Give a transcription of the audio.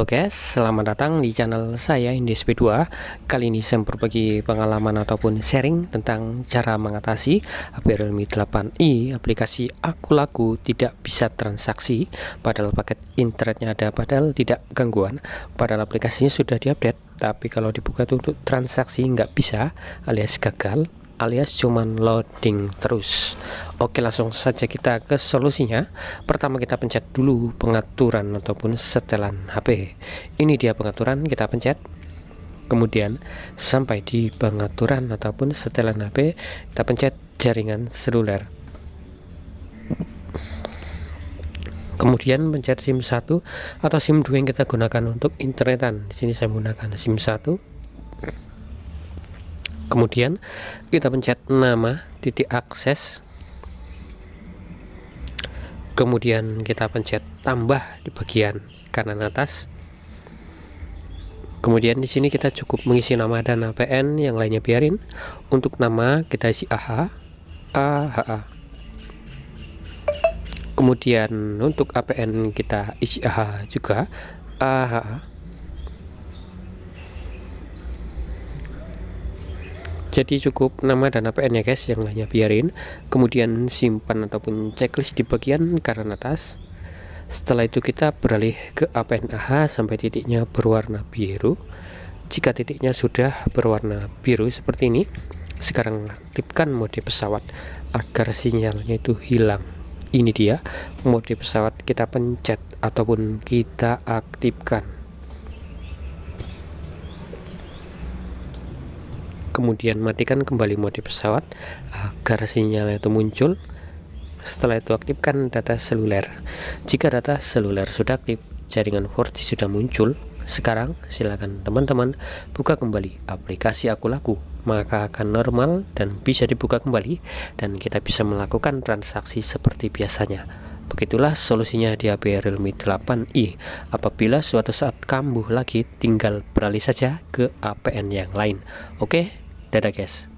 Oke, selamat datang di channel saya IndieSP 2 Kali ini saya berbagi pengalaman ataupun sharing tentang cara mengatasi Realme 8i aplikasi Aku Laku tidak bisa transaksi Padahal paket internetnya ada, padahal tidak gangguan Padahal aplikasinya sudah diupdate Tapi kalau dibuka untuk transaksi nggak bisa alias gagal alias cuman loading terus Oke langsung saja kita ke solusinya Pertama kita pencet dulu pengaturan ataupun setelan HP Ini dia pengaturan kita pencet Kemudian sampai di pengaturan ataupun setelan HP Kita pencet jaringan seluler kemudian pencet SIM 1 atau SIM 2 yang kita gunakan untuk internetan. Di sini saya menggunakan SIM 1 kemudian kita pencet nama titik akses kemudian kita pencet tambah di bagian kanan atas kemudian di sini kita cukup mengisi nama dan APN yang lainnya biarin untuk nama kita isi AH AHA kemudian untuk APN kita isi AH juga AHA jadi cukup nama dan APN ya guys yang hanya biarin kemudian simpan ataupun checklist di bagian kanan atas setelah itu kita beralih ke APN AH sampai titiknya berwarna biru jika titiknya sudah berwarna biru seperti ini sekarang aktifkan mode pesawat agar sinyalnya itu hilang ini dia mode pesawat kita pencet ataupun kita aktifkan kemudian matikan kembali mode pesawat agar sinyal itu muncul setelah itu aktifkan data seluler jika data seluler sudah aktif jaringan 4G sudah muncul sekarang silakan teman-teman buka kembali aplikasi aku laku maka akan normal dan bisa dibuka kembali dan kita bisa melakukan transaksi seperti biasanya Begitulah solusinya di HP Realme 8i. Apabila suatu saat kambuh lagi, tinggal beralih saja ke APN yang lain. Oke, I guess.